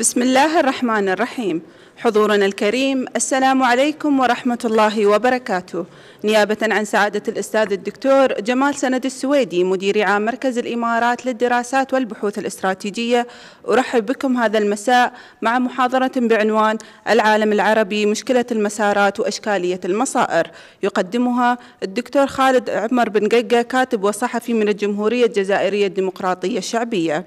بسم الله الرحمن الرحيم حضورنا الكريم السلام عليكم ورحمة الله وبركاته نيابة عن سعادة الأستاذ الدكتور جمال سند السويدي مدير عام مركز الإمارات للدراسات والبحوث الاستراتيجية أرحب بكم هذا المساء مع محاضرة بعنوان العالم العربي مشكلة المسارات وأشكالية المصائر يقدمها الدكتور خالد عمر بن ققة كاتب وصحفي من الجمهورية الجزائرية الديمقراطية الشعبية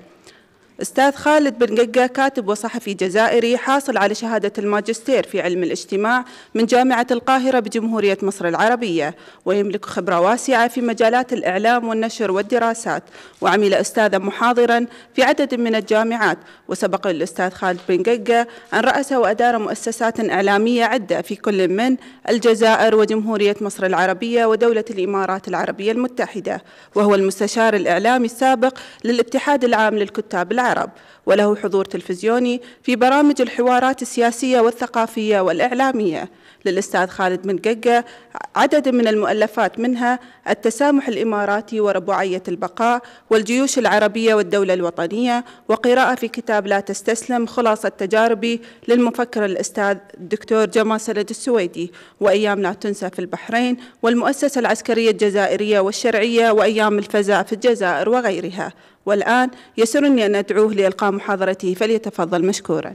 أستاذ خالد بن ققة كاتب وصحفي جزائري حاصل على شهادة الماجستير في علم الاجتماع من جامعة القاهرة بجمهورية مصر العربية ويملك خبرة واسعة في مجالات الإعلام والنشر والدراسات وعمل أستاذا محاضرا في عدد من الجامعات وسبق الأستاذ خالد بن ققة أن رأس وأدار مؤسسات إعلامية عدة في كل من الجزائر وجمهورية مصر العربية ودولة الإمارات العربية المتحدة وهو المستشار الإعلامي السابق للاتحاد العام للكتاب العربية العرب وله حضور تلفزيوني في برامج الحوارات السياسية والثقافية والإعلامية للأستاذ خالد من ققة عدد من المؤلفات منها التسامح الإماراتي ورباعية البقاء والجيوش العربية والدولة الوطنية وقراءة في كتاب لا تستسلم خلاصة تجاربي للمفكر الأستاذ الدكتور جمال سند السويدي وأيام لا تنسى في البحرين والمؤسسة العسكرية الجزائرية والشرعية وأيام الفزاء في الجزائر وغيرها والآن يسرني أن أدعوه لإلقاء محاضرته فليتفضل مشكوراً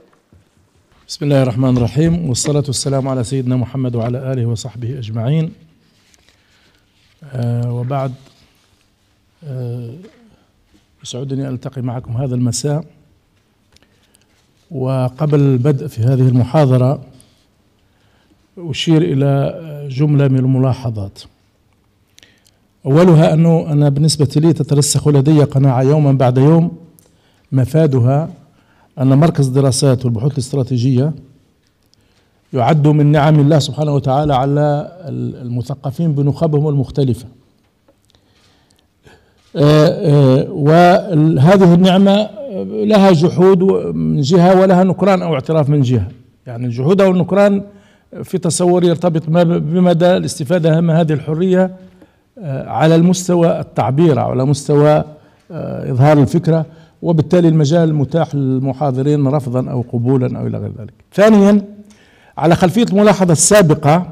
بسم الله الرحمن الرحيم والصلاة والسلام على سيدنا محمد وعلى آله وصحبه أجمعين آه وبعد آه يسعدني أن ألتقي معكم هذا المساء وقبل البدء في هذه المحاضرة أشير إلى جملة من الملاحظات أولها أنه أنا بالنسبة لي تترسخ لدي قناعة يوما بعد يوم مفادها أن مركز الدراسات والبحوث الاستراتيجية يعد من نعم الله سبحانه وتعالى على المثقفين بنخبهم المختلفة آه، آه، وهذه النعمة لها جحود من جهة ولها نكران أو اعتراف من جهة يعني الجحود أو النكران في تصوري يرتبط بمدى الاستفادة من هذه الحرية آه، على المستوى التعبير على مستوى إظهار الفكرة وبالتالي المجال متاح للمحاضرين رفضا أو قبولا أو إلى غير ذلك ثانيا على خلفية الملاحظة السابقة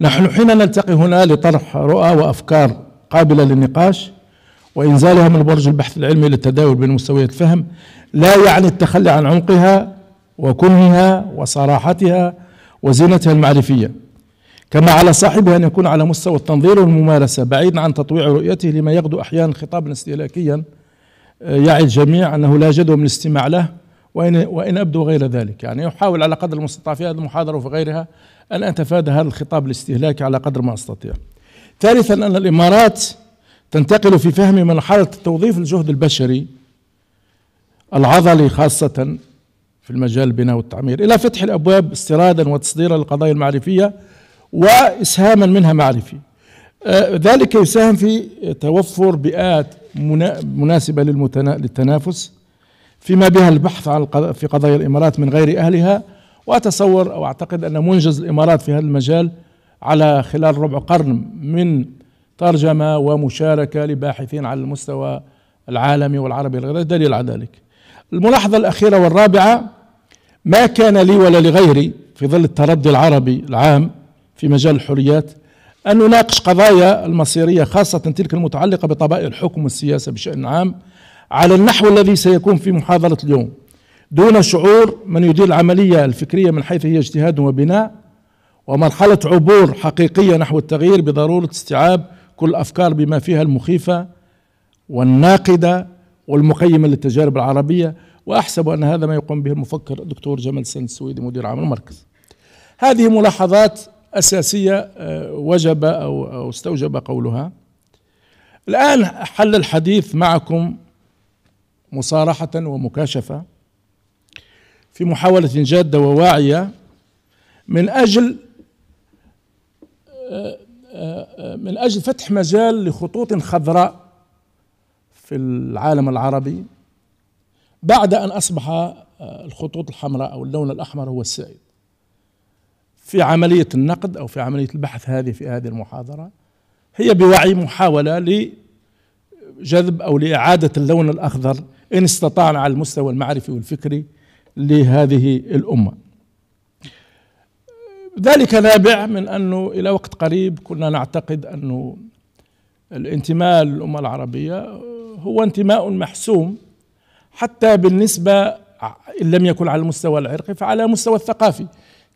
نحن حين نلتقي هنا لطرح رؤى وأفكار قابلة للنقاش وإنزالها من برج البحث العلمي للتداول بين مستويات الفهم لا يعني التخلي عن عمقها وكنهها وصراحتها وزينتها المعرفية كما على صاحبها أن يكون على مستوى التنظير والممارسة بعيدا عن تطويع رؤيته لما يغدو أحيانا خطابا استهلاكيا آه، يعي الجميع أنه لا جدوى من الاستماع له وإن, وإن أبدو غير ذلك يعني أحاول على قدر المستطاع في هذه المحاضرة وفي غيرها أن أتفادى هذا الخطاب الاستهلاكي على قدر ما أستطيع ثالثا أن الإمارات تنتقل في فهم مرحلة توظيف الجهد البشري العضلي خاصة في المجال البناء والتعمير إلى فتح الأبواب استيرادا وتصديرا للقضايا المعرفية وإسهاما منها معرفي آه، ذلك يساهم في توفر بيئات مناسبة للتنافس فيما بها البحث عن في قضايا الإمارات من غير أهلها وأتصور أو أعتقد أن منجز الإمارات في هذا المجال على خلال ربع قرن من ترجمة ومشاركة لباحثين على المستوى العالمي والعربي الغير دليل على ذلك الملاحظة الأخيرة والرابعة ما كان لي ولا لغيري في ظل التردي العربي العام في مجال الحريات أن نناقش قضايا المصيرية خاصة تلك المتعلقة بطبائع الحكم والسياسة بشأن عام على النحو الذي سيكون في محاضرة اليوم دون شعور من يدير العملية الفكرية من حيث هي اجتهاد وبناء ومرحلة عبور حقيقية نحو التغيير بضرورة استيعاب كل الأفكار بما فيها المخيفة والناقدة والمقيمة للتجارب العربية وأحسب أن هذا ما يقوم به المفكر الدكتور جمال سند السويدي مدير عام المركز هذه ملاحظات أساسية آه، وجب أو, أو استوجب قولها الآن حل الحديث معكم مصارحة ومكاشفة في محاولة جادة وواعية من أجل آه، آه، من أجل فتح مجال لخطوط خضراء في العالم العربي بعد أن أصبح الخطوط الحمراء أو اللون الأحمر هو السائد في عملية النقد أو في عملية البحث هذه في هذه المحاضرة هي بوعي محاولة لجذب أو لإعادة اللون الأخضر إن استطعنا على المستوى المعرفي والفكري لهذه الأمة ذلك نابع من أنه إلى وقت قريب كنا نعتقد أنه الانتماء للأمة العربية هو انتماء محسوم حتى بالنسبة إن لم يكن على المستوى العرقي فعلى المستوى الثقافي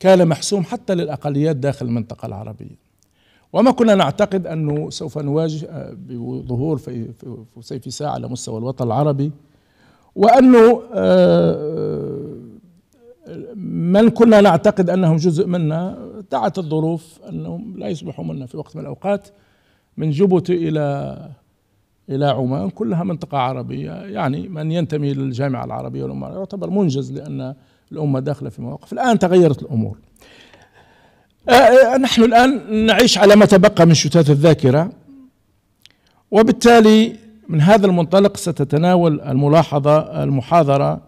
كان محسوم حتى للأقليات داخل المنطقة العربية وما كنا نعتقد أنه سوف نواجه آه، بظهور في سيف ساعة على مستوى الوطن العربي وأنه آه، من كنا نعتقد أنهم جزء منا دعت الظروف أنهم لا يصبحوا منا في وقت من الأوقات من جيبوتي إلى إلى عمان كلها منطقة عربية يعني من ينتمي للجامعة العربية والأمارات يعتبر منجز لأن الأمة داخلة في مواقف الآن تغيرت الأمور آه، آه، نحن الآن نعيش على ما تبقى من شتات الذاكرة وبالتالي من هذا المنطلق ستتناول الملاحظة المحاضرة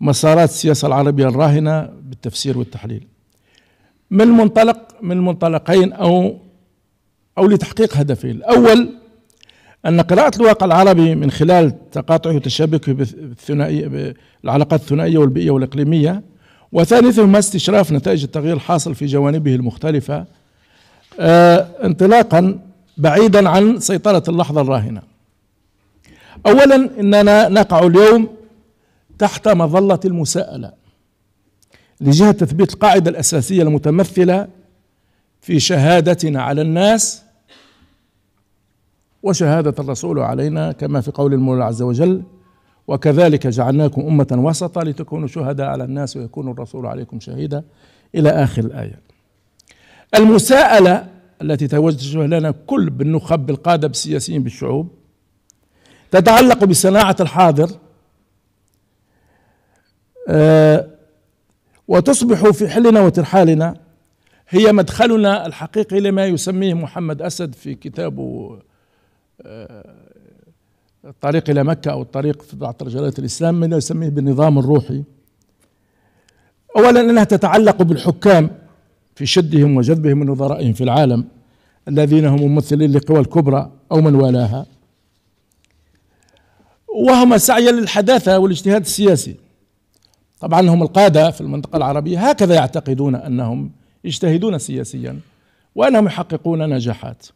مسارات السياسة العربية الراهنة بالتفسير والتحليل من منطلق من منطلقين أو أو لتحقيق هدفين الأول أن قراءة الواقع العربي من خلال تقاطعه وتشابكه بالثنائية بالعلاقات الثنائية والبيئية والإقليمية وثالثهما استشراف نتائج التغيير الحاصل في جوانبه المختلفة آه، انطلاقا بعيدا عن سيطرة اللحظة الراهنة أولا إننا نقع اليوم تحت مظلة المساءلة لجهة تثبيت القاعدة الأساسية المتمثلة في شهادتنا على الناس وشهادة الرسول علينا كما في قول المولى عز وجل وكذلك جعلناكم أمة وسطا لتكونوا شهداء على الناس ويكون الرسول عليكم شهيدا إلى آخر الآية المساءلة التي توجه لنا كل بالنخب بالقادة بالسياسيين بالشعوب تتعلق بصناعة الحاضر آه، وتصبح في حلنا وترحالنا هي مدخلنا الحقيقي لما يسميه محمد أسد في كتابه آه، الطريق إلى مكة أو الطريق في بعض ترجمات الإسلام من يسميه بالنظام الروحي أولا أنها تتعلق بالحكام في شدهم وجذبهم من نظرائهم في العالم الذين هم ممثلين للقوى الكبرى أو من والاها وهما سعيا للحداثة والاجتهاد السياسي طبعا هم القادة في المنطقة العربية هكذا يعتقدون أنهم يجتهدون سياسيا وأنهم يحققون نجاحات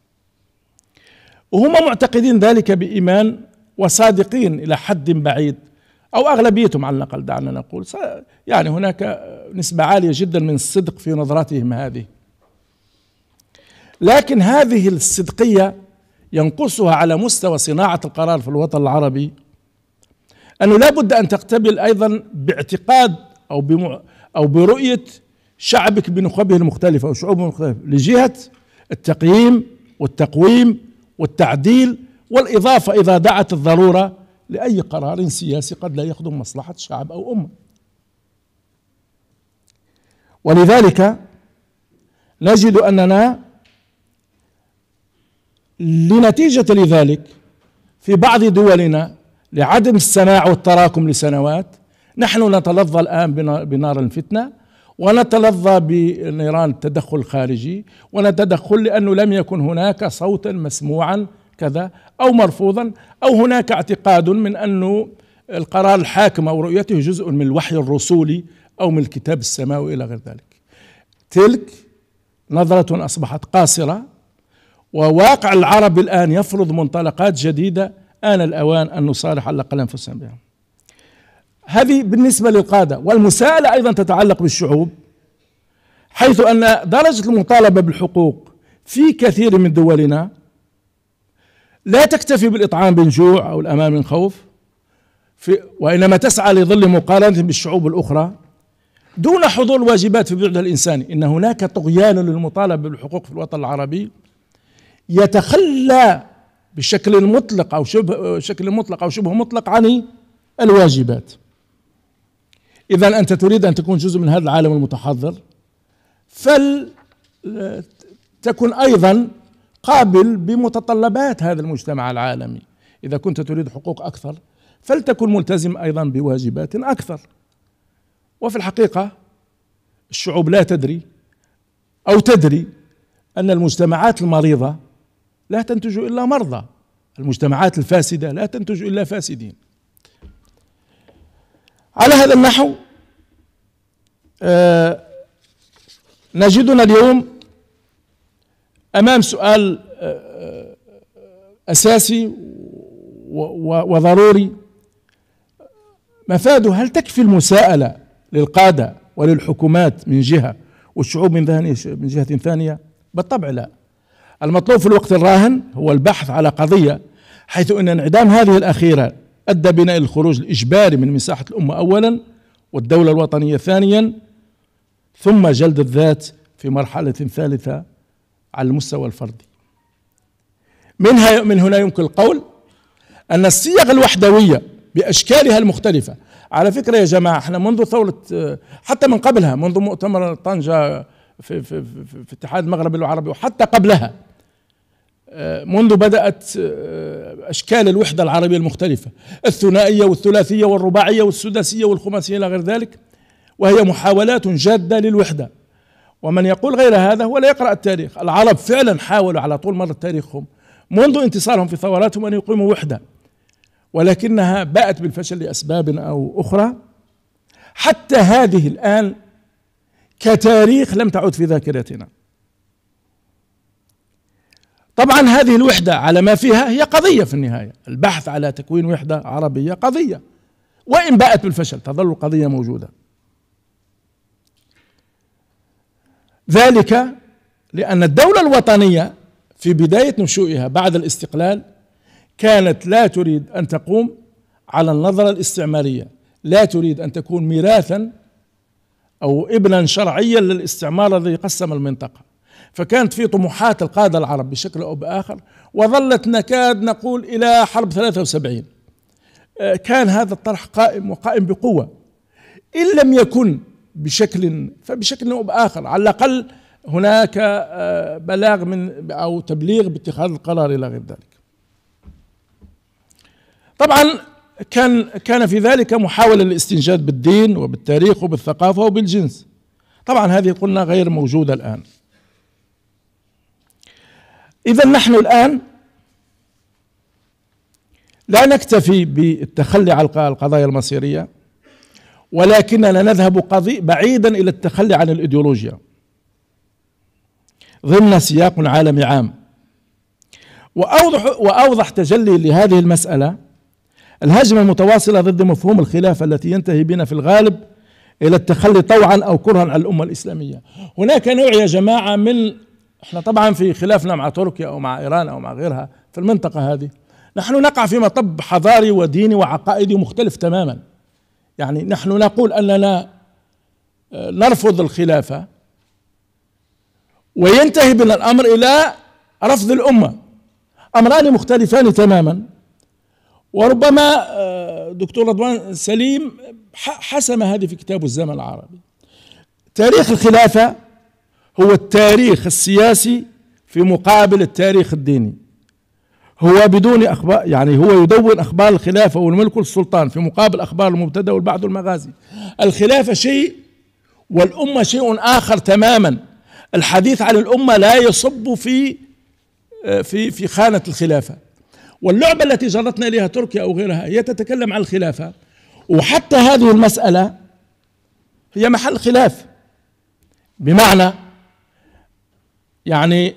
وهم معتقدين ذلك بإيمان وصادقين إلى حد بعيد أو أغلبيتهم على الأقل دعنا نقول يعني هناك نسبة عالية جدا من الصدق في نظراتهم هذه لكن هذه الصدقية ينقصها على مستوى صناعة القرار في الوطن العربي أنه لا بد أن تقتبل أيضا باعتقاد أو بمع أو برؤية شعبك بنخبه المختلفة أو شعوبه المختلفة لجهة التقييم والتقويم والتعديل والإضافة إذا دعت الضرورة لأي قرار سياسي قد لا يخدم مصلحة شعب أو أمة ولذلك نجد أننا لنتيجة لذلك في بعض دولنا لعدم السماع والتراكم لسنوات نحن نتلظى الآن بنار الفتنة ونتلظى بنيران تدخل خارجي ونتدخل لأنه لم يكن هناك صوتا مسموعا كذا أو مرفوضا أو هناك اعتقاد من أنه القرار الحاكم أو رؤيته جزء من الوحي الرسولي أو من الكتاب السماوي إلى غير ذلك تلك نظرة أصبحت قاصرة وواقع العرب الآن يفرض منطلقات جديدة آن الأوان أن نصالح على الأقل أنفسنا بها هذه بالنسبة للقادة والمساءلة أيضا تتعلق بالشعوب حيث أن درجة المطالبة بالحقوق في كثير من دولنا لا تكتفي بالإطعام من جوع أو الأمان من خوف في وإنما تسعى لظل مقارنة بالشعوب الأخرى دون حضور واجبات في بعد الإنساني إن هناك طغيان للمطالبة بالحقوق في الوطن العربي يتخلى بشكل مطلق أو شبه شكل مطلق أو شبه مطلق عن الواجبات إذا أنت تريد أن تكون جزء من هذا العالم المتحضر فل تكن أيضا قابل بمتطلبات هذا المجتمع العالمي إذا كنت تريد حقوق أكثر فلتكن ملتزم أيضا بواجبات أكثر وفي الحقيقة الشعوب لا تدري أو تدري أن المجتمعات المريضة لا تنتج إلا مرضى المجتمعات الفاسدة لا تنتج إلا فاسدين على هذا النحو آه، نجدنا اليوم امام سؤال آه، آه، اساسي وضروري مفاده هل تكفي المساءله للقاده وللحكومات من جهه والشعوب من من جهه ثانيه بالطبع لا المطلوب في الوقت الراهن هو البحث على قضيه حيث ان انعدام هذه الاخيره أدى بنا إلى الخروج الإجباري من مساحة الأمة أولا والدولة الوطنية ثانيا ثم جلد الذات في مرحلة ثالثة على المستوى الفردي منها من هنا يمكن القول أن الصيغ الوحدوية بأشكالها المختلفة على فكرة يا جماعة احنا منذ ثورة حتى من قبلها منذ مؤتمر طنجة في, في, في, في اتحاد المغرب العربي وحتى قبلها آه، منذ بدأت آه، أشكال الوحدة العربية المختلفة الثنائية والثلاثية والرباعية والسداسية والخماسية إلى غير ذلك وهي محاولات جادة للوحدة ومن يقول غير هذا هو لا يقرأ التاريخ العرب فعلا حاولوا على طول مر تاريخهم منذ انتصارهم في ثوراتهم أن يقيموا وحدة ولكنها باءت بالفشل لأسباب أو أخرى حتى هذه الآن كتاريخ لم تعد في ذاكرتنا طبعا هذه الوحدة على ما فيها هي قضية في النهاية البحث على تكوين وحدة عربية قضية وإن باءت بالفشل تظل القضية موجودة ذلك لأن الدولة الوطنية في بداية نشوئها بعد الاستقلال كانت لا تريد أن تقوم على النظرة الاستعمارية لا تريد أن تكون ميراثا أو ابنا شرعيا للاستعمار الذي قسم المنطقة فكانت في طموحات القادة العرب بشكل أو بآخر وظلت نكاد نقول إلى حرب 73 آه، كان هذا الطرح قائم وقائم بقوة إن لم يكن بشكل فبشكل أو بآخر على الأقل هناك آه، بلاغ من أو تبليغ باتخاذ القرار إلى غير ذلك طبعا كان كان في ذلك محاولة للاستنجاد بالدين وبالتاريخ وبالثقافة وبالجنس طبعا هذه قلنا غير موجودة الآن إذا نحن الآن لا نكتفي بالتخلي عن القضايا المصيرية ولكننا نذهب بعيدا إلى التخلي عن الإيديولوجيا ضمن سياق عالمي عام وأوضح, وأوضح تجلي لهذه المسألة الهجمة المتواصلة ضد مفهوم الخلافة التي ينتهي بنا في الغالب إلى التخلي طوعا أو كرها على الأمة الإسلامية هناك نوع يا جماعة من احنا طبعا في خلافنا مع تركيا او مع ايران او مع غيرها في المنطقه هذه نحن نقع في مطب حضاري وديني وعقائدي مختلف تماما يعني نحن نقول اننا آه، نرفض الخلافه وينتهي بنا الامر الى رفض الامه امران مختلفان تماما وربما آه، دكتور رضوان سليم حسم هذه في كتابه الزمن العربي تاريخ الخلافه هو التاريخ السياسي في مقابل التاريخ الديني هو بدون اخبار يعني هو يدون اخبار الخلافه والملك والسلطان في مقابل اخبار المبتدا والبعث والمغازي الخلافه شيء والامه شيء اخر تماما الحديث عن الامه لا يصب في في في خانه الخلافه واللعبه التي جرتنا اليها تركيا او غيرها هي تتكلم عن الخلافه وحتى هذه المساله هي محل خلاف بمعنى يعني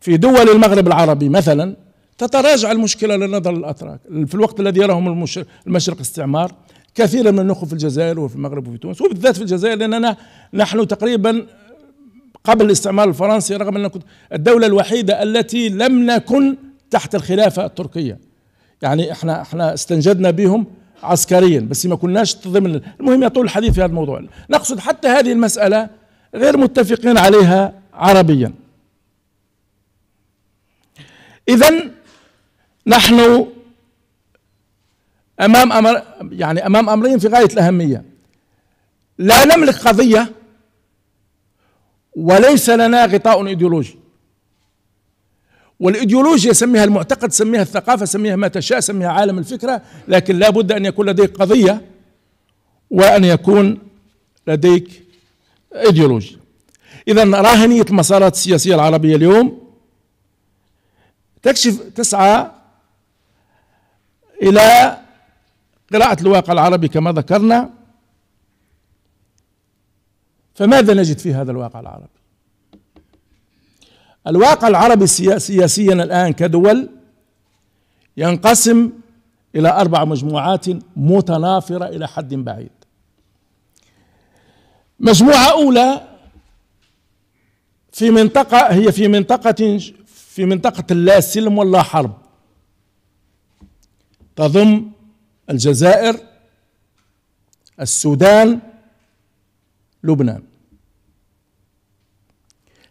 في دول المغرب العربي مثلا تتراجع المشكلة لنظر الأتراك في الوقت الذي يراهم المشرق استعمار كثيرا من النخب في الجزائر وفي المغرب وفي تونس وبالذات في الجزائر لأننا نحن تقريبا قبل الاستعمار الفرنسي رغم أن كنت الدولة الوحيدة التي لم نكن تحت الخلافة التركية يعني احنا احنا استنجدنا بهم عسكريا بس ما كناش ضمن المهم يطول الحديث في هذا الموضوع نقصد حتى هذه المسألة غير متفقين عليها عربيا إذا نحن أمام أمر يعني أمام أمرين في غاية الأهمية لا نملك قضية وليس لنا غطاء ايديولوجي والايديولوجيا سميها المعتقد سميها الثقافه سميها ما تشاء سميها عالم الفكره لكن لا بد ان يكون لديك قضيه وان يكون لديك ايديولوجيا اذا راهنيه المسارات السياسيه العربيه اليوم تكشف تسعى إلى قراءة الواقع العربي كما ذكرنا فماذا نجد في هذا الواقع العربي الواقع العربي سياسيا الآن كدول ينقسم إلى أربع مجموعات متنافرة إلى حد بعيد مجموعة أولى في منطقة هي في منطقة في منطقة لا سلم ولا حرب تضم الجزائر السودان لبنان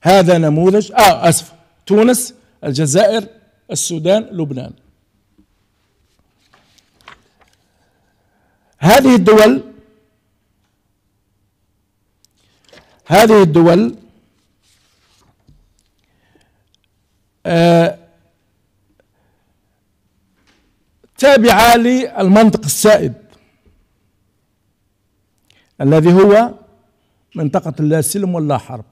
هذا نموذج اه اسف تونس الجزائر السودان لبنان هذه الدول هذه الدول تابعة للمنطق السائد الذي هو منطقة لا سلم ولا حرب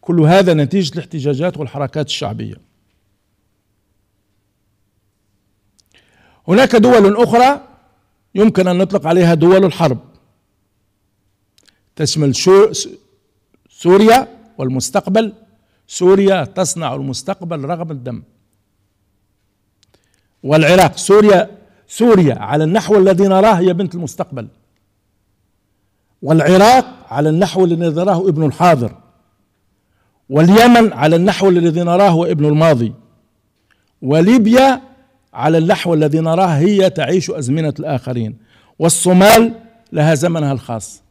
كل هذا نتيجة الاحتجاجات والحركات الشعبية هناك دول أخرى يمكن أن نطلق عليها دول الحرب تشمل سوريا والمستقبل سوريا تصنع المستقبل رغم الدم والعراق سوريا سوريا على النحو الذي نراه هي بنت المستقبل والعراق على النحو الذي نراه ابن الحاضر واليمن على النحو الذي نراه ابن الماضي وليبيا على النحو الذي نراه هي تعيش أزمنة الآخرين والصومال لها زمنها الخاص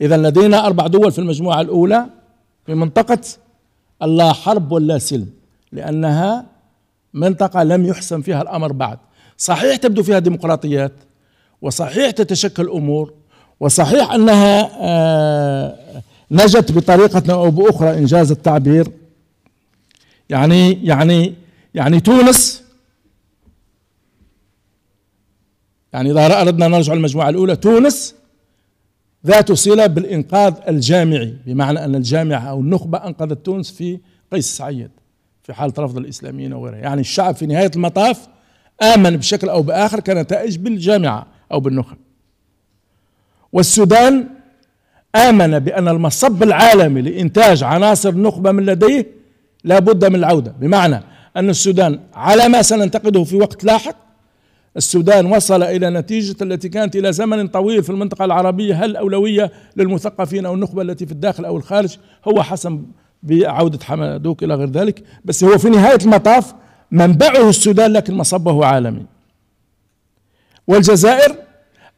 إذا لدينا أربع دول في المجموعة الأولى في منطقة الله حرب ولا سلم لأنها منطقة لم يحسن فيها الأمر بعد صحيح تبدو فيها ديمقراطيات وصحيح تتشكل أمور وصحيح أنها آه، نجت بطريقة أو بأخرى إن جاز التعبير يعني يعني يعني تونس يعني إذا أردنا نرجع المجموعة الأولى تونس ذات صلة بالإنقاذ الجامعي بمعنى أن الجامعة أو النخبة أنقذت تونس في قيس سعيد في حالة رفض الإسلاميين وغيرها يعني الشعب في نهاية المطاف آمن بشكل أو بآخر كنتائج بالجامعة أو بالنخب والسودان آمن بأن المصب العالمي لإنتاج عناصر نخبة من لديه لا بد من العودة بمعنى أن السودان على ما سننتقده في وقت لاحق السودان وصل إلى نتيجة التي كانت إلى زمن طويل في المنطقة العربية هل الأولوية للمثقفين أو النخبة التي في الداخل أو الخارج هو حسم بعودة حمدوك إلى غير ذلك بس هو في نهاية المطاف منبعه السودان لكن مصبه عالمي والجزائر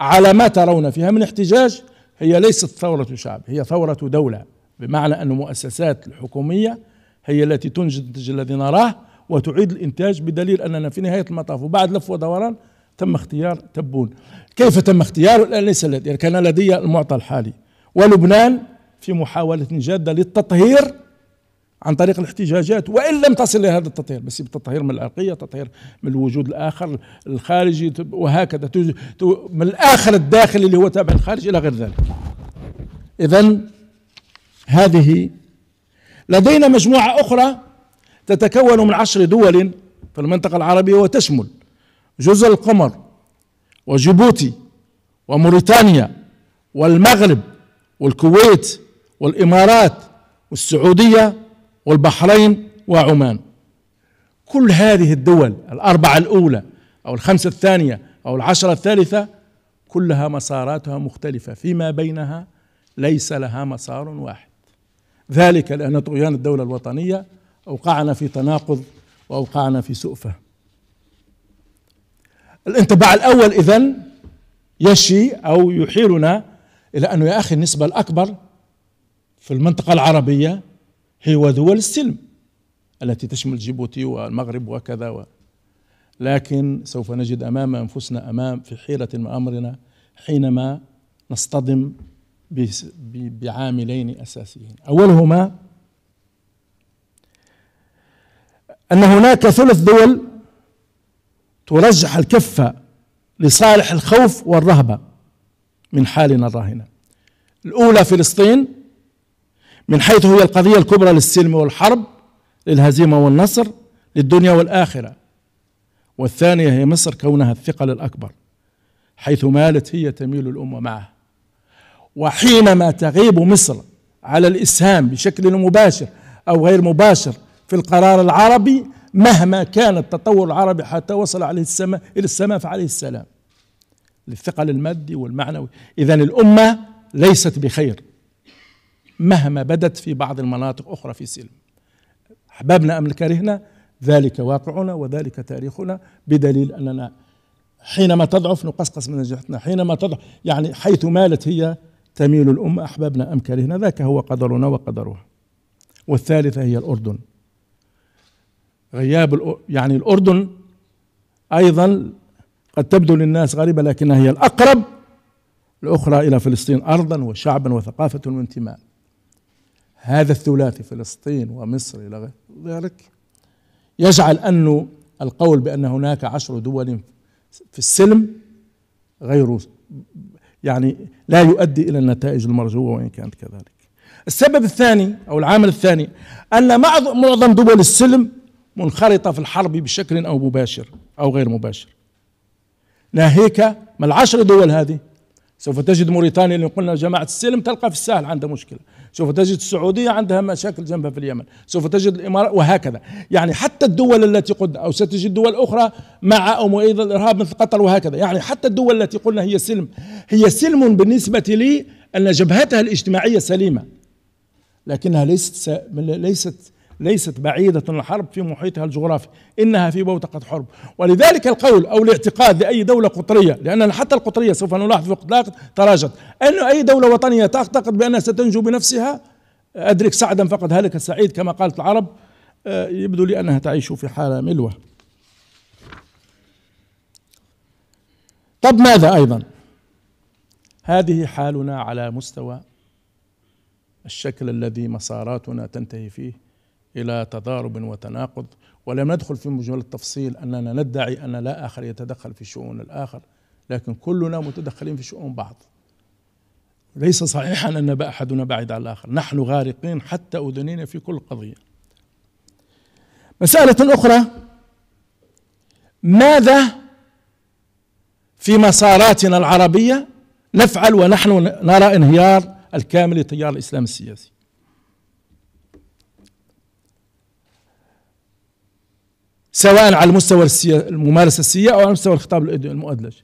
على ما ترون فيها من احتجاج هي ليست ثورة شعب هي ثورة دولة بمعنى أن المؤسسات الحكومية هي التي تنتج الذي نراه وتعيد الإنتاج بدليل أننا في نهاية المطاف وبعد لف ودوران تم اختيار تبون كيف تم اختياره الآن ليس لدي كان لدي المعطى الحالي ولبنان في محاولة جادة للتطهير عن طريق الاحتجاجات وان لم تصل الى هذا التطهير بس بالتطهير من العرقيه تطهير من الوجود الاخر الخارجي وهكذا من الاخر الداخلي اللي هو تابع الخارج الى غير ذلك اذا هذه لدينا مجموعه اخرى تتكون من عشر دول في المنطقة العربية وتشمل جزر القمر وجيبوتي وموريتانيا والمغرب والكويت والإمارات والسعودية والبحرين وعمان كل هذه الدول الأربعة الأولى أو الخمسة الثانية أو العشرة الثالثة كلها مساراتها مختلفة فيما بينها ليس لها مسار واحد ذلك لأن طغيان الدولة الوطنية أوقعنا في تناقض وأوقعنا في سؤفة الانطباع الأول إذا يشي أو يحيلنا إلى أنه يا أخي النسبة الأكبر في المنطقة العربية هي ودول السلم التي تشمل جيبوتي والمغرب وكذا و... لكن سوف نجد أمام أنفسنا أمام في حيرة أمرنا حينما نصطدم بعاملين أساسيين أولهما أن هناك ثلث دول ترجح الكفة لصالح الخوف والرهبة من حالنا الراهنة الأولى فلسطين من حيث هي القضية الكبرى للسلم والحرب للهزيمة والنصر للدنيا والآخرة والثانية هي مصر كونها الثقل الأكبر حيث مالت هي تميل الأمة معه وحينما تغيب مصر على الإسهام بشكل مباشر أو غير مباشر في القرار العربي مهما كان التطور العربي حتى وصل عليه السماء إلى السماء فعليه السلام للثقل المادي والمعنوي إذا الأمة ليست بخير مهما بدت في بعض المناطق أخرى في سلم أحببنا أم كرهنا ذلك واقعنا وذلك تاريخنا بدليل أننا حينما تضعف نقصقص من نجاحتنا حينما تضعف يعني حيث مالت هي تميل الأمة أحببنا أم كرهنا ذاك هو قدرنا وقدرها والثالثة هي الأردن غياب يعني الأردن أيضا قد تبدو للناس غريبة لكنها هي الأقرب الأخرى إلى فلسطين أرضا وشعبا وثقافة وانتماء هذا الثلاثي فلسطين ومصر إلى ذلك يجعل أنه القول بأن هناك عشر دول في السلم غير يعني لا يؤدي إلى النتائج المرجوة وإن كانت كذلك السبب الثاني أو العامل الثاني أن معظم دول السلم منخرطة في الحرب بشكل أو مباشر أو غير مباشر ناهيك ما العشر دول هذه سوف تجد موريتانيا اللي قلنا جماعة السلم تلقى في الساحل عندها مشكلة سوف تجد السعودية عندها مشاكل جنبها في اليمن سوف تجد الإمارات وهكذا يعني حتى الدول التي قلنا أو ستجد دول أخرى مع أو مؤيد الإرهاب مثل قطر وهكذا يعني حتى الدول التي قلنا هي سلم هي سلم بالنسبة لي أن جبهتها الاجتماعية سليمة لكنها ليست ليست ليست بعيدة الحرب في محيطها الجغرافي إنها في بوتقة حرب ولذلك القول أو الاعتقاد لأي دولة قطرية لأن حتى القطرية سوف نلاحظ في وقت لاحق تراجعت أن أي دولة وطنية تعتقد بأنها ستنجو بنفسها أدرك سعدا فقد هلك السعيد كما قالت العرب آه، يبدو لي أنها تعيش في حالة ملوى طب ماذا أيضا هذه حالنا على مستوى الشكل الذي مساراتنا تنتهي فيه إلى تضارب وتناقض ولم ندخل في مجمل التفصيل أننا ندعي أن لا آخر يتدخل في شؤون الآخر لكن كلنا متدخلين في شؤون بعض ليس صحيحا أن أحدنا بعيد عن الآخر نحن غارقين حتى أذنينا في كل قضية مسألة أخرى ماذا في مساراتنا العربية نفعل ونحن نرى انهيار الكامل لتيار الإسلام السياسي سواء على المستوى الممارسة السياسية أو على مستوى الخطاب المؤدلج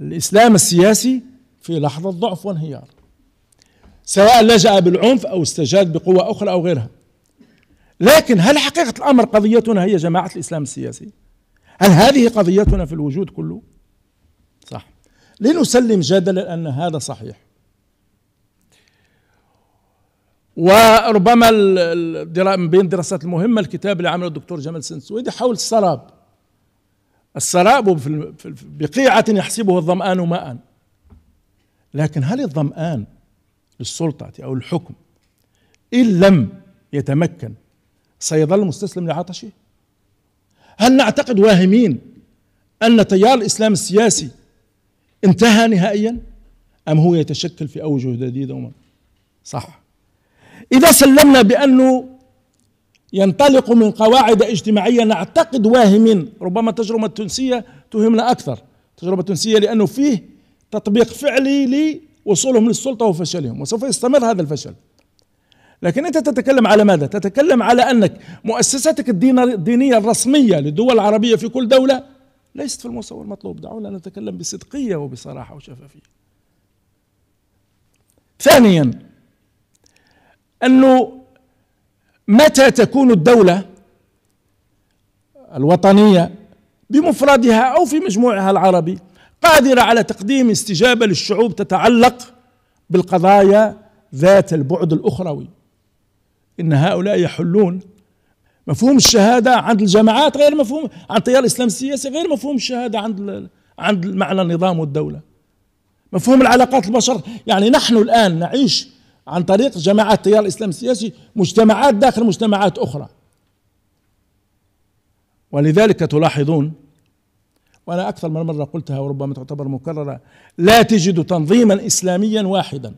الإسلام السياسي في لحظة ضعف وانهيار سواء لجأ بالعنف أو استجاد بقوة أخرى أو غيرها لكن هل حقيقة الأمر قضيتنا هي جماعة الإسلام السياسي؟ هل هذه قضيتنا في الوجود كله؟ صح لنسلم جدلا أن هذا صحيح وربما من بين الدراسات المهمه الكتاب اللي عمله الدكتور جمال سنسويدي حول السراب السراب بقيعه يحسبه الظمان ماء لكن هل الظمان للسلطه او الحكم ان لم يتمكن سيظل مستسلم لعطشه هل نعتقد واهمين ان تيار الاسلام السياسي انتهى نهائيا ام هو يتشكل في اوجه جديده صح إذا سلمنا بأنه ينطلق من قواعد اجتماعية نعتقد واهمين ربما التجربة التونسية توهمنا أكثر التجربة التونسية لأنه فيه تطبيق فعلي لوصولهم للسلطة وفشلهم وسوف يستمر هذا الفشل لكن أنت تتكلم على ماذا؟ تتكلم على أنك مؤسساتك الدينية الرسمية للدول العربية في كل دولة ليست في المستوى المطلوب دعونا نتكلم بصدقية وبصراحة وشفافية ثانيا انه متى تكون الدوله الوطنيه بمفردها او في مجموعها العربي قادره على تقديم استجابه للشعوب تتعلق بالقضايا ذات البعد الاخروي ان هؤلاء يحلون مفهوم الشهاده عند الجماعات غير مفهوم عند تيار الاسلام السياسي غير مفهوم الشهاده عند عند معنى النظام والدوله مفهوم العلاقات البشر يعني نحن الان نعيش عن طريق جماعات تيار الإسلام السياسي مجتمعات داخل مجتمعات أخرى ولذلك تلاحظون وأنا أكثر من مرة قلتها وربما تعتبر مكررة لا تجد تنظيما إسلاميا واحدا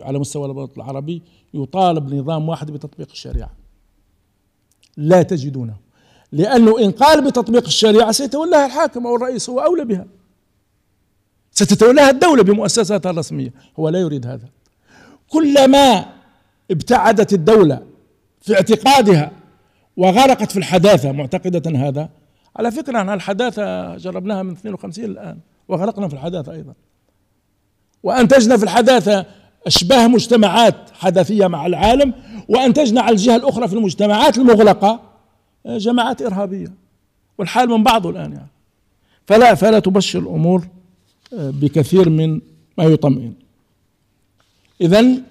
على مستوى الوطن العربي يطالب نظام واحد بتطبيق الشريعة لا تجدونه لأنه إن قال بتطبيق الشريعة سيتولاها الحاكم أو الرئيس هو أولى بها ستتولاها الدولة بمؤسساتها الرسمية هو لا يريد هذا كلما ابتعدت الدولة في اعتقادها وغرقت في الحداثة معتقدة هذا على فكرة أن الحداثة جربناها من 52 الآن وغرقنا في الحداثة أيضا وأنتجنا في الحداثة أشباه مجتمعات حداثية مع العالم وأنتجنا على الجهة الأخرى في المجتمعات المغلقة آه، جماعات إرهابية والحال من بعضه الآن يعني فلا فلا تبشر الأمور آه، بكثير من ما يطمئن إذا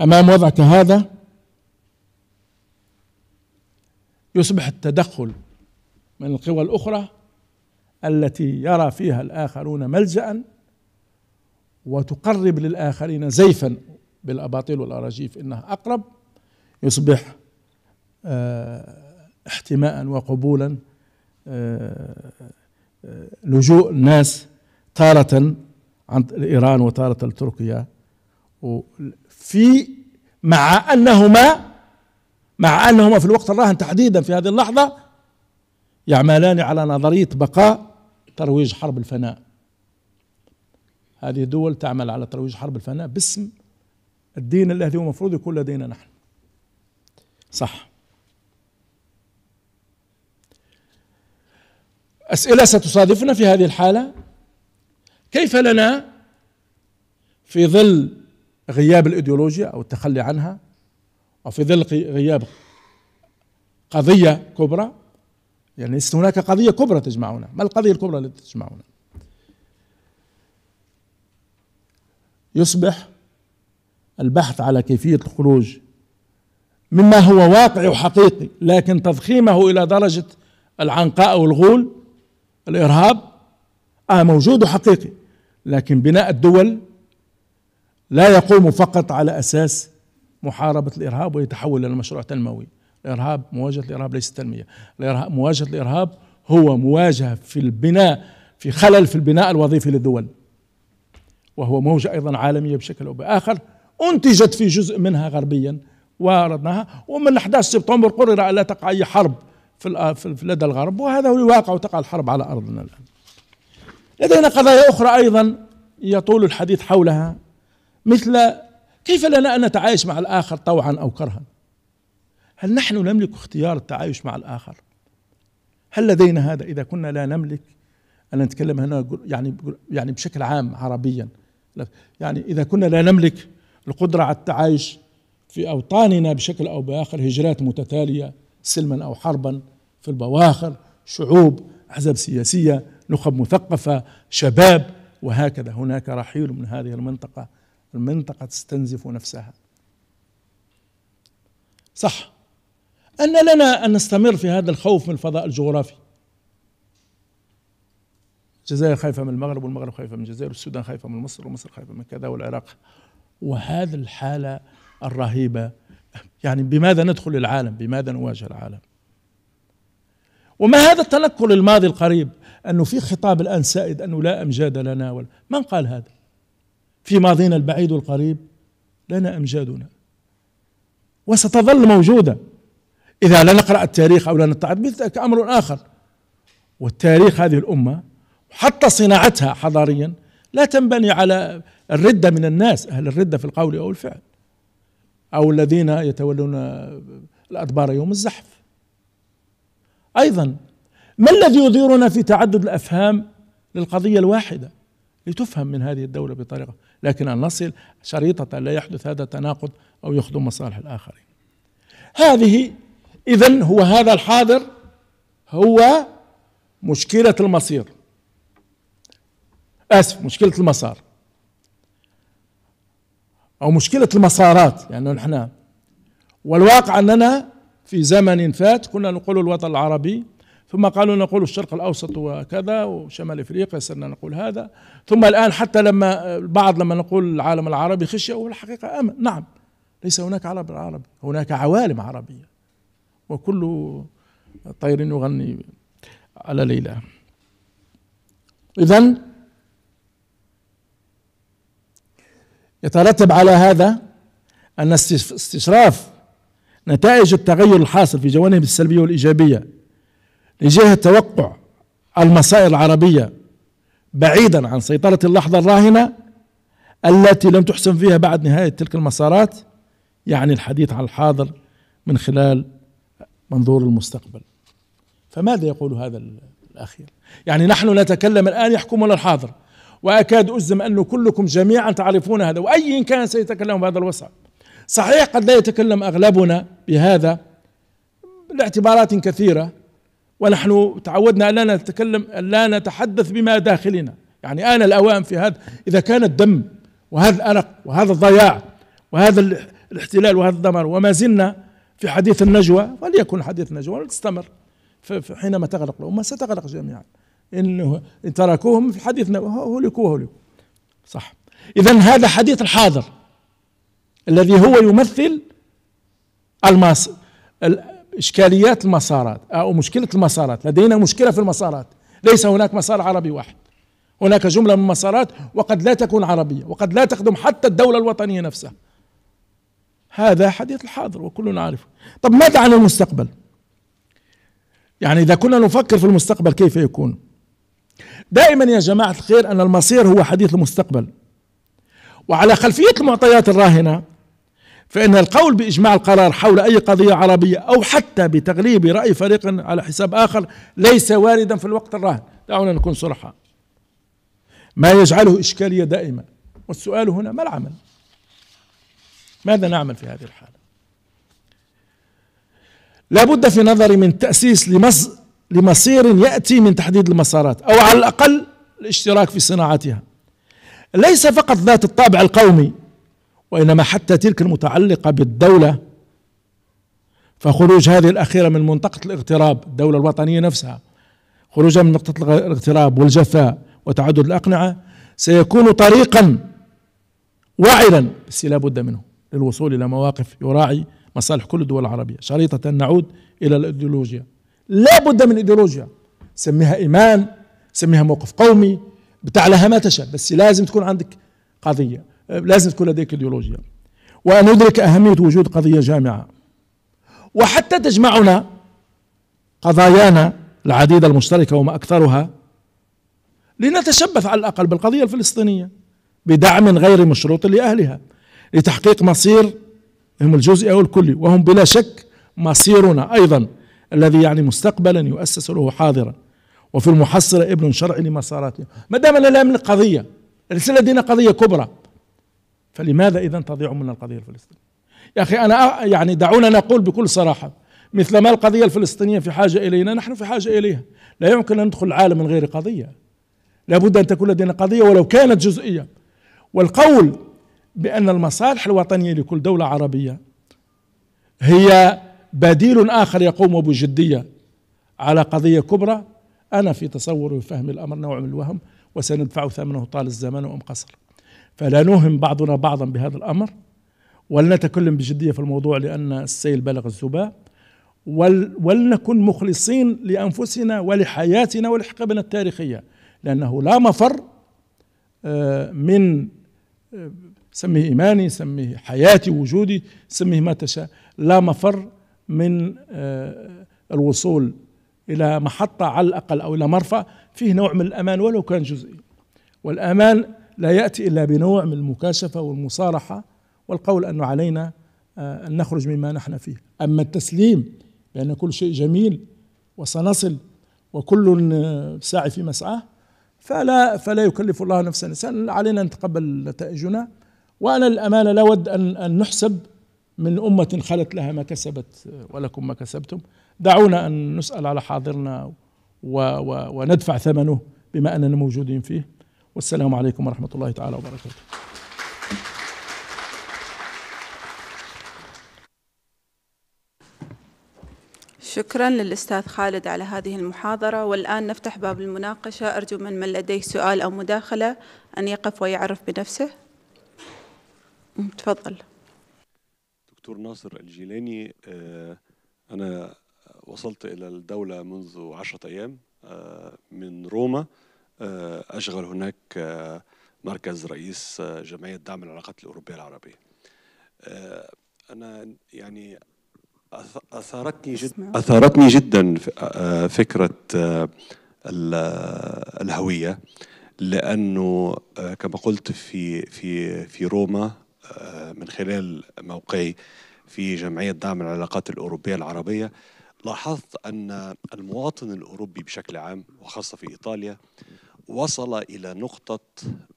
أمام وضع كهذا يصبح التدخل من القوى الأخرى التي يرى فيها الآخرون ملجأ وتقرب للآخرين زيفا بالأباطيل والأراجيف إنها أقرب يصبح آه، احتماء وقبولا آه، آه، لجوء الناس تارة عن إيران وتارة لتركيا في مع أنهما مع أنهما في الوقت الراهن تحديدا في هذه اللحظة يعملان على نظرية بقاء ترويج حرب الفناء هذه الدول تعمل على ترويج حرب الفناء باسم الدين الذي هو المفروض يكون لدينا نحن صح أسئلة ستصادفنا في هذه الحالة كيف لنا في ظل غياب الايديولوجيا او التخلي عنها وفي ظل غياب قضيه كبرى يعني ليست هناك قضيه كبرى تجمعنا ما القضيه الكبرى التي تجمعنا يصبح البحث على كيفيه الخروج مما هو واقعي وحقيقي لكن تضخيمه الى درجه العنقاء والغول الارهاب اه موجود وحقيقي لكن بناء الدول لا يقوم فقط على أساس محاربة الإرهاب ويتحول إلى مشروع تنموي الإرهاب مواجهة الإرهاب ليست تنميه الإرهاب مواجهة الإرهاب هو مواجهة في البناء في خلل في البناء الوظيفي للدول وهو موجة أيضا عالمية بشكل أو بآخر أنتجت في جزء منها غربيا واردناها ومن 11 سبتمبر قرر ألا تقع أي حرب في لدى الغرب وهذا هو الواقع وتقع الحرب على أرضنا الآن لدينا قضايا أخرى أيضا يطول الحديث حولها مثل كيف لنا أن نتعايش مع الآخر طوعا أو كرها هل نحن نملك اختيار التعايش مع الآخر هل لدينا هذا إذا كنا لا نملك أنا نتكلم هنا يعني يعني بشكل عام عربيا يعني إذا كنا لا نملك القدرة على التعايش في أوطاننا بشكل أو بآخر هجرات متتالية سلما أو حربا في البواخر شعوب أحزاب سياسية نخب مثقفة شباب وهكذا هناك رحيل من هذه المنطقة المنطقة تستنزف نفسها صح أن لنا أن نستمر في هذا الخوف من الفضاء الجغرافي الجزائر خايفة من المغرب والمغرب خايفة من الجزائر والسودان خايفة من مصر ومصر خايفة من كذا والعراق وهذه الحالة الرهيبة يعني بماذا ندخل العالم بماذا نواجه العالم وما هذا التنقل الماضي القريب أنه في خطاب الآن سائد أنه لا أمجاد لنا ولا من قال هذا في ماضينا البعيد والقريب لنا أمجادنا وستظل موجودة إذا لا نقرأ التاريخ أو لا نتعب أمر آخر والتاريخ هذه الأمة حتى صناعتها حضاريا لا تنبني على الردة من الناس أهل الردة في القول أو الفعل أو الذين يتولون الأدبار يوم الزحف أيضا ما الذي يثيرنا في تعدد الأفهام للقضية الواحدة لتفهم من هذه الدولة بطريقة لكن أن نصل شريطة لا يحدث هذا التناقض أو يخدم مصالح الآخرين هذه إذا هو هذا الحاضر هو مشكلة المصير آسف مشكلة المسار أو مشكلة المسارات لأنه يعني نحن والواقع أننا في زمن فات كنا نقول الوطن العربي ثم قالوا نقول الشرق الأوسط وكذا وشمال إفريقيا صرنا نقول هذا ثم الآن حتى لما البعض لما نقول العالم العربي خشية هو الحقيقه أمن نعم ليس هناك عالم عربي هناك عوالم عربية وكل طير يغني على ليلى إذا يترتب على هذا أن استشراف نتائج التغير الحاصل في جوانب السلبية والإيجابية لجهة توقع المصائر العربية بعيدا عن سيطرة اللحظة الراهنة التي لم تحسن فيها بعد نهاية تلك المسارات يعني الحديث عن الحاضر من خلال منظور المستقبل فماذا يقول هذا الأخير يعني نحن نتكلم الآن يحكمنا الحاضر وأكاد أجزم أن كلكم جميعا تعرفون هذا وأي كان سيتكلم بهذا الوسع صحيح قد لا يتكلم أغلبنا بهذا لاعتبارات كثيرة ونحن تعودنا أن لا نتكلم أن لا نتحدث بما داخلنا يعني آن الأوان في هذا إذا كان الدم وهذا الأرق وهذا الضياع وهذا الاحتلال وهذا الدمار وما زلنا في حديث النجوى فليكن حديث النجوى ولتستمر حينما تغرق الأمة ستغرق جميعا إنه إن تركوهم في حديث هلكوا هلكوا صح إذا هذا حديث الحاضر الذي هو يمثل الماس إشكاليات المسارات آه، أو مشكلة المسارات لدينا مشكلة في المسارات ليس هناك مسار عربي واحد هناك جملة من المسارات وقد لا تكون عربية وقد لا تخدم حتى الدولة الوطنية نفسها هذا حديث الحاضر وكلنا عارفه طب ماذا عن المستقبل يعني إذا كنا نفكر في المستقبل كيف يكون دائما يا جماعة الخير أن المصير هو حديث المستقبل وعلى خلفية المعطيات الراهنة فإن القول بإجماع القرار حول أي قضية عربية أو حتى بتغليب رأي فريق على حساب آخر ليس واردا في الوقت الراهن دعونا نكون صرحاء ما يجعله إشكالية دائمة والسؤال هنا ما العمل ماذا نعمل في هذه الحالة لابد في نظري من تأسيس لمص لمصير يأتي من تحديد المسارات أو على الأقل الاشتراك في صناعتها ليس فقط ذات الطابع القومي وإنما حتى تلك المتعلقة بالدولة فخروج هذه الأخيرة من منطقة الاغتراب الدولة الوطنية نفسها خروجها من منطقة الاغتراب والجفاء وتعدد الأقنعة سيكون طريقا واعلا بس لا بد منه للوصول إلى مواقف يراعي مصالح كل الدول العربية شريطة نعود إلى الإيديولوجيا لا بد من إيديولوجيا سميها إيمان سميها موقف قومي بتعلها ما تشاء بس لازم تكون عندك قضية لازم تكون لديك ايديولوجيا وندرك أهمية وجود قضية جامعة وحتى تجمعنا قضايانا العديدة المشتركة وما أكثرها لنتشبث على الأقل بالقضية الفلسطينية بدعم غير مشروط لأهلها لتحقيق مصير هم الجزء أو الكلي وهم بلا شك مصيرنا أيضا الذي يعني مستقبلا يؤسس له حاضرا وفي المحصلة ابن شرعي لمساراتهم ما دام لا نملك قضية ليس لدينا قضية كبرى فلماذا إذا تضيع منا القضية الفلسطينية يا أخي أنا يعني دعونا نقول بكل صراحة مثل ما القضية الفلسطينية في حاجة إلينا نحن في حاجة إليها لا يمكن أن ندخل العالم من غير قضية لابد أن تكون لدينا قضية ولو كانت جزئية والقول بأن المصالح الوطنية لكل دولة عربية هي بديل آخر يقوم بجدية على قضية كبرى أنا في تصور وفهم الأمر نوع من الوهم وسندفع ثمنه طال الزمان وأم قصر فلا نوهم بعضنا بعضا بهذا الأمر ولنتكلم بجدية في الموضوع لأن السيل بلغ الزباء ولنكن مخلصين لأنفسنا ولحياتنا ولحقبنا التاريخية لأنه لا مفر آه، من آه، سميه إيماني سميه حياتي وجودي سميه ما تشاء لا مفر من آه، الوصول إلى محطة على الأقل أو إلى مرفأ فيه نوع من الأمان ولو كان جزئي والأمان لا يأتي إلا بنوع من المكاشفة والمصارحة والقول أنه علينا آه، أن نخرج مما نحن فيه أما التسليم بأن كل شيء جميل وسنصل وكل آه، ساعي في مسعاه فلا فلا يكلف الله نفسا انسان علينا ان نتقبل نتائجنا وانا الامانه لا ود ان ان نحسب من امه خلت لها ما كسبت آه، ولكم ما كسبتم دعونا ان نسال على حاضرنا و و وندفع ثمنه بما اننا موجودين فيه والسلام عليكم ورحمة الله تعالى وبركاته شكرا للأستاذ خالد على هذه المحاضرة والآن نفتح باب المناقشة أرجو من من لديه سؤال أو مداخلة أن يقف ويعرف بنفسه تفضل دكتور ناصر الجيلاني آه، أنا وصلت إلى الدولة منذ عشرة أيام آه، من روما آه، أشغل هناك آه، مركز رئيس آه، جمعية دعم العلاقات الأوروبية العربية أنا يعني أثارتني جدا أثارتني جدا فكرة الهوية لأنه كما قلت في في في روما من خلال موقعي في جمعية دعم العلاقات الأوروبية العربية لاحظت أن المواطن الأوروبي بشكل عام وخاصة في إيطاليا وصل إلى نقطة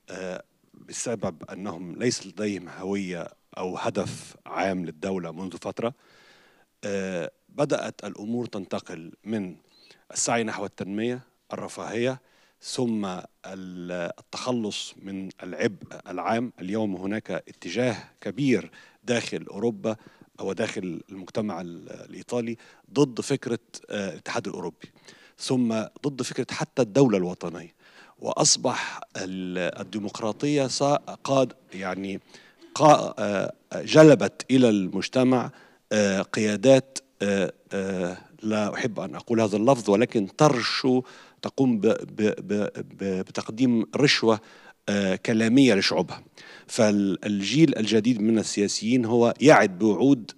آه، بسبب أنهم ليس لديهم هوية أو هدف عام للدولة منذ فترة آه، بدأت الأمور تنتقل من السعي نحو التنمية الرفاهية ثم التخلص من العبء العام اليوم هناك اتجاه كبير داخل أوروبا أو داخل المجتمع الإيطالي ضد فكرة آه، الاتحاد الأوروبي ثم ضد فكرة حتى الدولة الوطنية واصبح الديمقراطيه قاد يعني آه، جلبت الى المجتمع آه، قيادات آه، لا احب ان اقول هذا اللفظ ولكن ترشو تقوم بتقديم رشوه كلاميه لشعوبها فالجيل الجديد من السياسيين هو يعد بوعود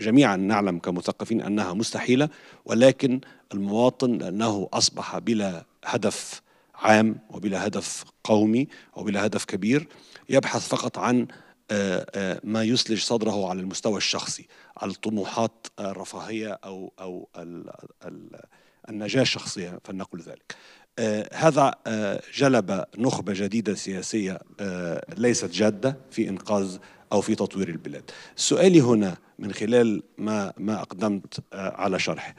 جميعا نعلم كمثقفين انها مستحيله ولكن المواطن لانه اصبح بلا هدف عام وبلا هدف قومي أو بلا هدف كبير يبحث فقط عن آه، آه، ما يثلج صدره على المستوى الشخصي الطموحات الرفاهية أو, أو النجاة الشخصية فلنقل ذلك آه، هذا جلب نخبة جديدة سياسية ليست جادة في إنقاذ أو في تطوير البلاد سؤالي هنا من خلال ما, ما أقدمت على شرحه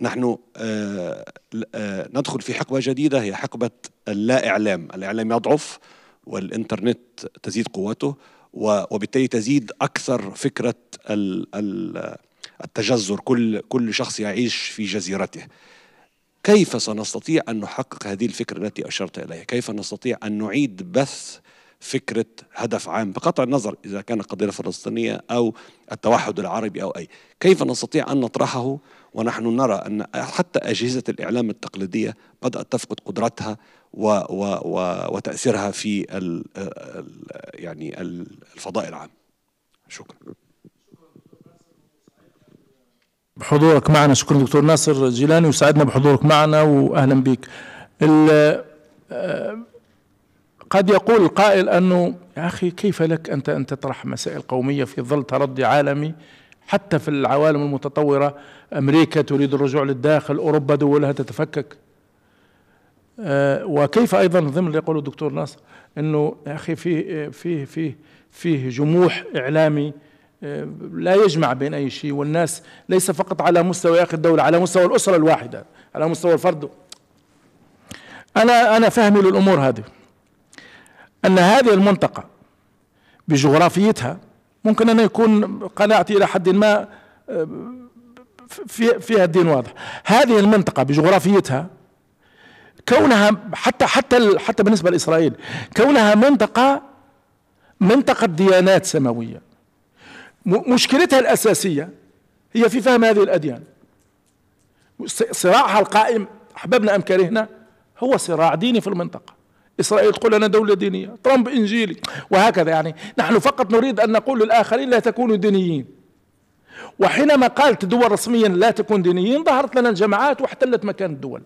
نحن آه، آه، ندخل في حقبة جديدة هي حقبة اللا إعلام الإعلام يضعف والإنترنت تزيد قوته وبالتالي تزيد أكثر فكرة التجزر كل, كل شخص يعيش في جزيرته كيف سنستطيع أن نحقق هذه الفكرة التي أشرت إليها كيف نستطيع أن نعيد بث فكرة هدف عام بقطع النظر إذا كان قضية فلسطينية أو التوحد العربي أو أي كيف نستطيع أن نطرحه ونحن نرى أن حتى أجهزة الإعلام التقليدية بدأت تفقد قدرتها و و و وتأثيرها في ال الـ يعني الفضاء العام شكرا بحضورك معنا شكرا دكتور ناصر جيلاني وسعدنا بحضورك معنا وأهلا بك آه، قد يقول القائل أنه يا أخي كيف لك أنت أن تطرح مسائل قومية في ظل تردي عالمي حتى في العوالم المتطورة أمريكا تريد الرجوع للداخل أوروبا دولها تتفكك أه وكيف أيضا ضمن اللي يقوله الدكتور ناصر أنه يا أخي فيه فيه فيه فيه جموح إعلامي آه، لا يجمع بين أي شيء والناس ليس فقط على مستوى أخي الدولة على مستوى الأسرة الواحدة على مستوى الفرد أنا أنا فهمي للأمور هذه أن هذه المنطقة بجغرافيتها ممكن أن يكون قناعتي إلى حد ما آه، فيها الدين واضح هذه المنطقة بجغرافيتها كونها حتى حتى حتى بالنسبة لإسرائيل كونها منطقة منطقة ديانات سماوية مشكلتها الأساسية هي في فهم هذه الأديان صراعها القائم أحببنا أم كرهنا هو صراع ديني في المنطقة إسرائيل تقول أنا دولة دينية ترامب إنجيلي وهكذا يعني نحن فقط نريد أن نقول للآخرين لا تكونوا دينيين وحينما قالت دول رسميا لا تكون دينيين ظهرت لنا الجماعات واحتلت مكان الدول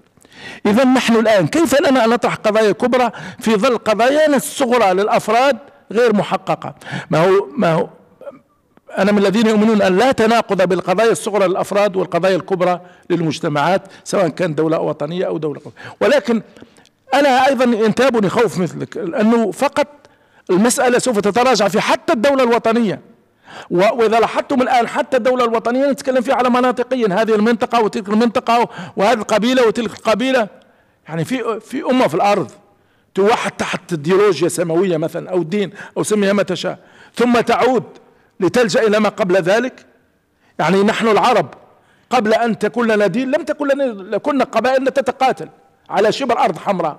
إذا نحن الآن كيف لنا أن نطرح قضايا كبرى في ظل قضايانا الصغرى للأفراد غير محققة ما هو ما هو أنا من الذين يؤمنون أن لا تناقض بالقضايا الصغرى للأفراد والقضايا الكبرى للمجتمعات سواء كانت دولة وطنية أو دولة ولكن أنا أيضا ينتابني خوف مثلك لأنه فقط المسألة سوف تتراجع في حتى الدولة الوطنية وإذا لاحظتم الآن حتى الدولة الوطنية نتكلم فيها على مناطقيا هذه المنطقة وتلك المنطقة وهذه القبيلة وتلك القبيلة يعني في في أمة في الأرض توحد تحت ديولوجيا سماوية مثلا أو دين أو سميها ما تشاء ثم تعود لتلجأ إلى ما قبل ذلك يعني نحن العرب قبل أن تكون لنا دين لم تكن لنا كنا قبائلنا تتقاتل على شبر أرض حمراء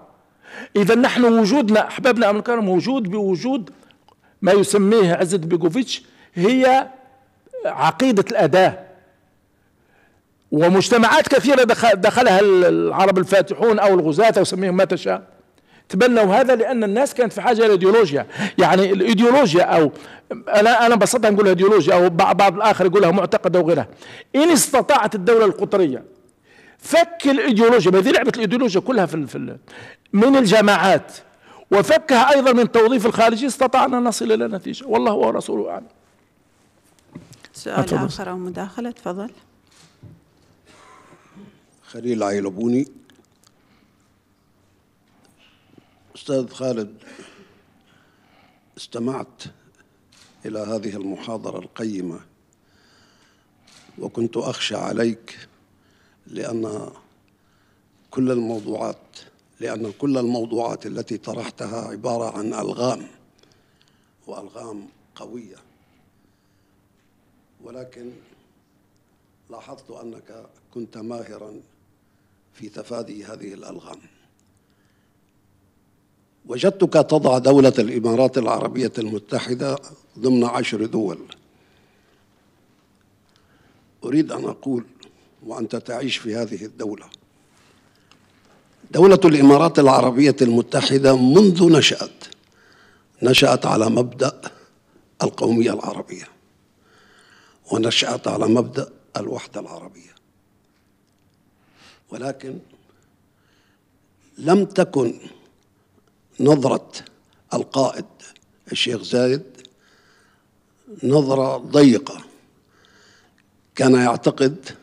إذا نحن وجودنا أحبابنا الكرام وجود بوجود ما يسميه عزت بيكوفيتش هي عقيدة الأداة ومجتمعات كثيرة دخلها العرب الفاتحون أو الغزاة أو سميهم ما تشاء تبنوا هذا لأن الناس كانت في حاجة لإيديولوجيا يعني الإيديولوجيا أو أنا أنا ببساطة نقولها إيديولوجيا أو بعض الآخر يقولها معتقد أو غيرها إن استطاعت الدولة القطرية فك الايديولوجيا ما هذه لعبه الايديولوجيا كلها في, في من الجماعات وفكها ايضا من توظيف الخارجي استطعنا ان نصل الى نتيجه والله ورسوله اعلم سؤال أتفضل. اخر او مداخله تفضل خليل عيلبوني استاذ خالد استمعت الى هذه المحاضره القيمه وكنت اخشى عليك لأن كل الموضوعات لأن كل الموضوعات التي طرحتها عبارة عن ألغام وألغام قوية ولكن لاحظت أنك كنت ماهرا في تفادي هذه الألغام وجدتك تضع دولة الإمارات العربية المتحدة ضمن عشر دول أريد أن أقول وأنت تعيش في هذه الدولة دولة الإمارات العربية المتحدة منذ نشأت نشأت على مبدأ القومية العربية ونشأت على مبدأ الوحدة العربية ولكن لم تكن نظرة القائد الشيخ زايد نظرة ضيقة كان يعتقد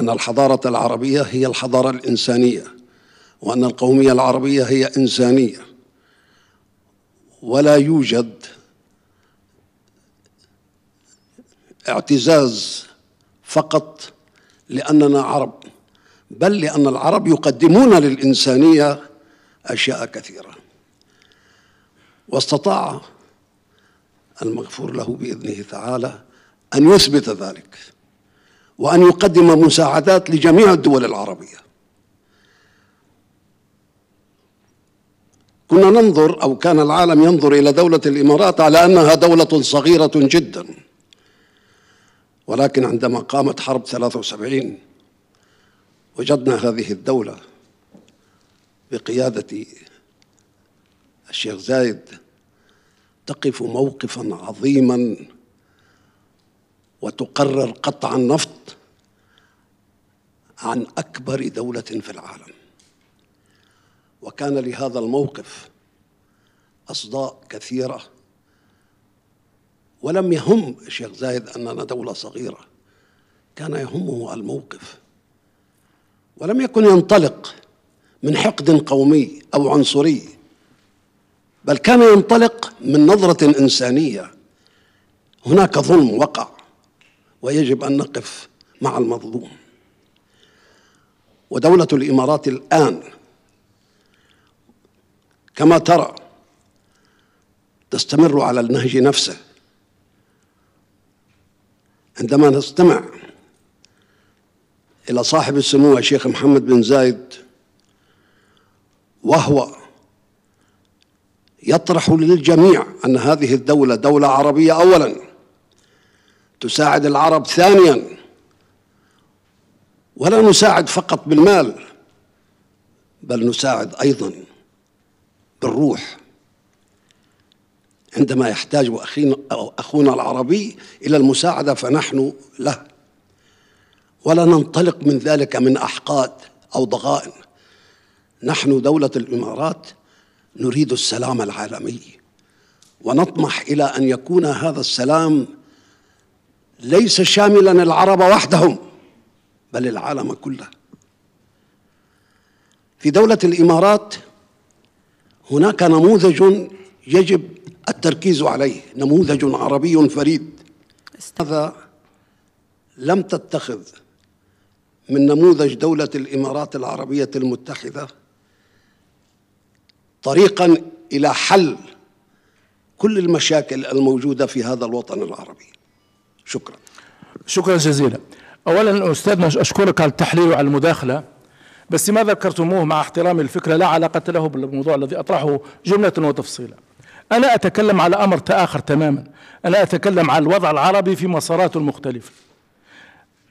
أن الحضارة العربية هي الحضارة الإنسانية وأن القومية العربية هي إنسانية ولا يوجد اعتزاز فقط لأننا عرب بل لأن العرب يقدمون للإنسانية أشياء كثيرة واستطاع المغفور له بإذنه تعالى أن يثبت ذلك وأن يقدم مساعدات لجميع الدول العربية كنا ننظر أو كان العالم ينظر إلى دولة الإمارات على أنها دولة صغيرة جدا ولكن عندما قامت حرب 73 وجدنا هذه الدولة بقيادة الشيخ زايد تقف موقفا عظيما وتقرر قطع النفط عن أكبر دولة في العالم وكان لهذا الموقف أصداء كثيرة ولم يهم الشيخ زايد أننا دولة صغيرة كان يهمه الموقف ولم يكن ينطلق من حقد قومي أو عنصري بل كان ينطلق من نظرة إنسانية هناك ظلم وقع ويجب أن نقف مع المظلوم ودولة الإمارات الآن كما ترى تستمر على النهج نفسه عندما نستمع إلى صاحب السمو الشيخ محمد بن زايد وهو يطرح للجميع أن هذه الدولة دولة عربية أولا تساعد العرب ثانيا ولا نساعد فقط بالمال بل نساعد ايضا بالروح عندما يحتاج اخونا العربي الى المساعده فنحن له ولا ننطلق من ذلك من احقاد او ضغائن نحن دوله الامارات نريد السلام العالمي ونطمح الى ان يكون هذا السلام ليس شاملا العرب وحدهم بل العالم كله في دولة الإمارات هناك نموذج يجب التركيز عليه نموذج عربي فريد هذا لم تتخذ من نموذج دولة الإمارات العربية المتحدة طريقا إلى حل كل المشاكل الموجودة في هذا الوطن العربي شكرا شكرا جزيلا أولا أستاذنا أشكرك على التحليل وعلى المداخلة بس ما ذكرتموه مع احترامي الفكرة لا علاقة له بالموضوع الذي أطرحه جملة وتفصيلا أنا أتكلم على أمر آخر تماما أنا أتكلم على الوضع العربي في مساراته المختلفة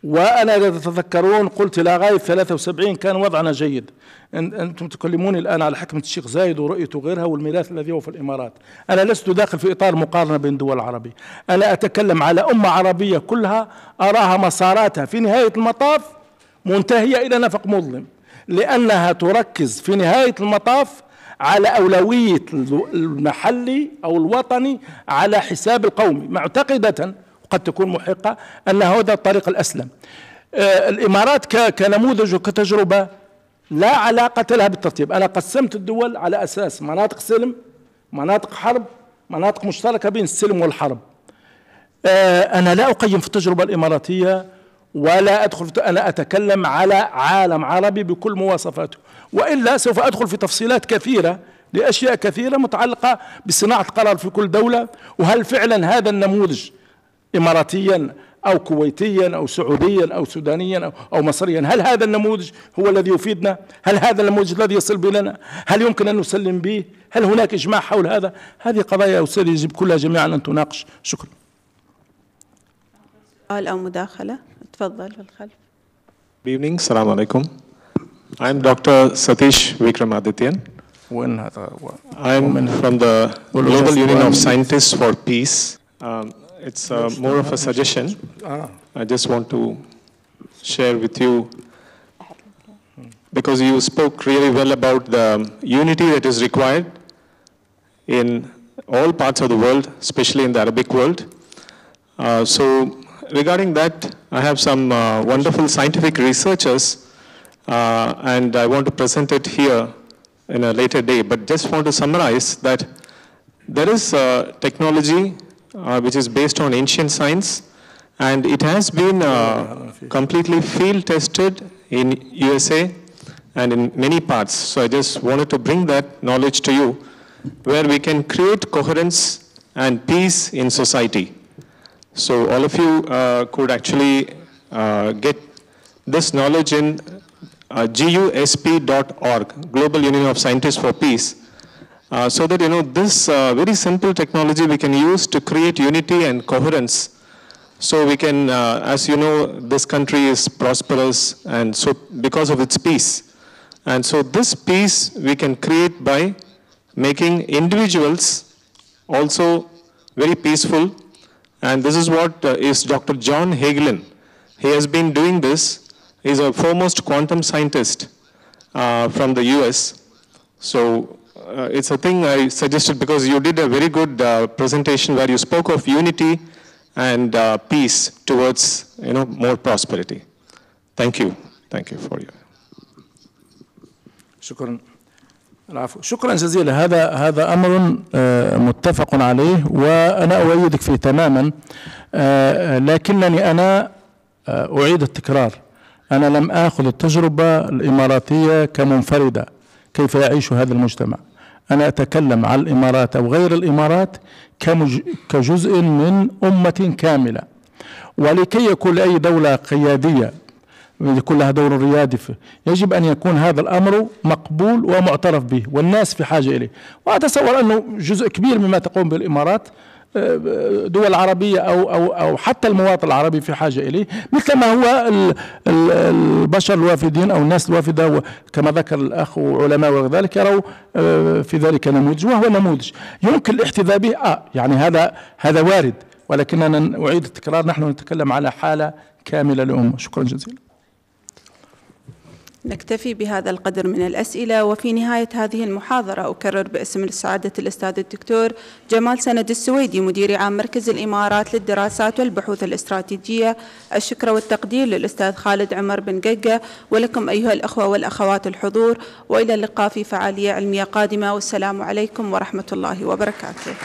وأنا إذا تتذكرون قلت لا غاية 73 كان وضعنا جيد أنتم تكلموني الآن على حكمة الشيخ زايد ورؤيته وغيرها والميراث الذي هو في الإمارات أنا لست داخل في إطار مقارنة بين دول العربية أنا أتكلم على أمة عربية كلها أراها مساراتها في نهاية المطاف منتهية إلى نفق مظلم لأنها تركز في نهاية المطاف على أولوية المحلي أو الوطني على حساب القومي معتقدة وقد تكون محقة أن هذا الطريق الأسلم آه، الإمارات كنموذج وكتجربة لا علاقة لها بالترتيب أنا قسمت الدول على أساس مناطق سلم مناطق حرب مناطق مشتركة بين السلم والحرب آه، أنا لا أقيم في التجربة الإماراتية ولا أدخل في أنا أتكلم على عالم عربي بكل مواصفاته وإلا سوف أدخل في تفصيلات كثيرة لأشياء كثيرة متعلقة بصناعة قرار في كل دولة وهل فعلا هذا النموذج إماراتيا أو كويتيا أو سعوديا أو سودانيا أو مصريا هل هذا النموذج هو الذي يفيدنا هل هذا النموذج الذي يصل بنا هل يمكن أن نسلم به هل هناك إجماع حول هذا هذه قضايا يا أستاذ يجب كلها جميعا أن تناقش شكرا سؤال أو مداخلة تفضل في الخلف Good evening. Assalamu alaikum. I'm Dr. Satish Vikramadityan. I'm from the Global Union of Scientists for Peace. Um, It's uh, more of a suggestion. I just want to share with you because you spoke really well about the unity that is required in all parts of the world, especially in the Arabic world. Uh, so regarding that, I have some uh, wonderful scientific researchers uh, and I want to present it here in a later day, but just want to summarize that there is uh, technology uh, which is based on ancient science and it has been uh, completely field tested in USA and in many parts. So I just wanted to bring that knowledge to you where we can create coherence and peace in society. So all of you uh, could actually uh, get this knowledge in uh, GUSP.org, Global Union of Scientists for Peace. Uh, so that you know this uh, very simple technology we can use to create unity and coherence. So we can, uh, as you know, this country is prosperous and so because of its peace. And so this peace we can create by making individuals also very peaceful. And this is what uh, is Dr. John Hagelin. He has been doing this. He's a foremost quantum scientist uh, from the US. So uh, it's a thing I suggested because you did a very good uh, presentation where you spoke of unity and uh, peace towards you know more prosperity. Thank you. Thank you for you. شكرا العفو شكرا جزيلا هذا هذا امر متفق عليه وانا اؤيدك فيه تماما لكنني انا اعيد التكرار انا لم اخذ التجربه الاماراتيه كمنفرده كيف يعيش هذا المجتمع أنا أتكلم على الإمارات أو غير الإمارات كجزء من أمة كاملة ولكي يكون لأي دولة قيادية يكون لها دور ريادي يجب أن يكون هذا الأمر مقبول ومعترف به والناس في حاجة إليه وأتصور أنه جزء كبير مما تقوم بالإمارات دول عربية أو أو أو حتى المواطن العربي في حاجة إليه مثل ما هو البشر الوافدين أو الناس الوافدة كما ذكر الأخ وعلماء وذلك يروا آه، في ذلك نموذج وهو نموذج يمكن الاحتذاء به آه يعني هذا هذا وارد ولكننا أعيد التكرار نحن نتكلم على حالة كاملة لأمة شكرا جزيلا نكتفي بهذا القدر من الأسئلة وفي نهاية هذه المحاضرة أكرر باسم سعادة الأستاذ الدكتور جمال سند السويدي مدير عام مركز الإمارات للدراسات والبحوث الاستراتيجية الشكر والتقدير للأستاذ خالد عمر بن ققة ولكم أيها الأخوة والأخوات الحضور وإلى اللقاء في فعالية علمية قادمة والسلام عليكم ورحمة الله وبركاته